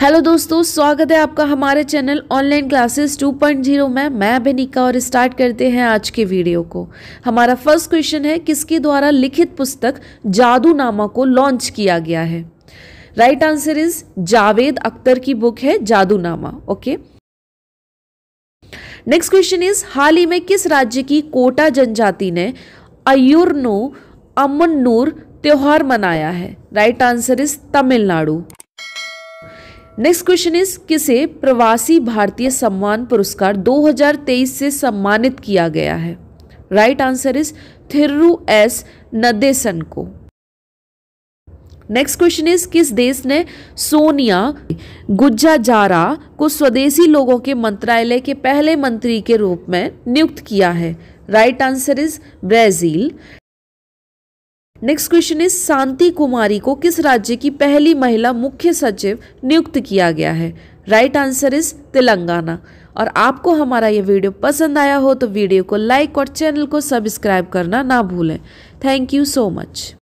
hello दोस्तों स्वागत है आपका हमारे चैनल ऑनलाइन क्लासेस 2.0 में मैं अभिनिका और स्टार्ट करते हैं आज के वीडियो को हमारा फर्स्ट क्वेश्चन है किसके द्वारा लिखित पुस्तक जादू नामा को लॉन्च किया गया है right answer is Javed Akhtar की बुक है Jadunama okay next question is हाल ही में किस राज्य की कोटा जनजाति ने अयुर्नो अमनूर त्योहार मनाया है right answer is Tamil Nadu next question is किसे प्रवासी भारतीय सम्मान पुरस्कार 2023 से सम्मानित किया गया है right answer is Thiru S Nadesan को नेक्स्ट क्वेश्चन इज किस देश ने सोनिया जारा को स्वदेशी लोगों के मंत्रालय के पहले मंत्री के रूप में नियुक्त किया है right answer is Brazil next question is Shanti Kumari को किस राज्य की पहली महिला मुख्य सचिव नियुक्त किया गया है राइट आंसर इज तेलंगाना और आपको हमारा ये वीडियो पसंद आया हो तो वीडियो को लाइक और चैनल को सब्सक्राइब करना ना भूलें थैंक यू सो मच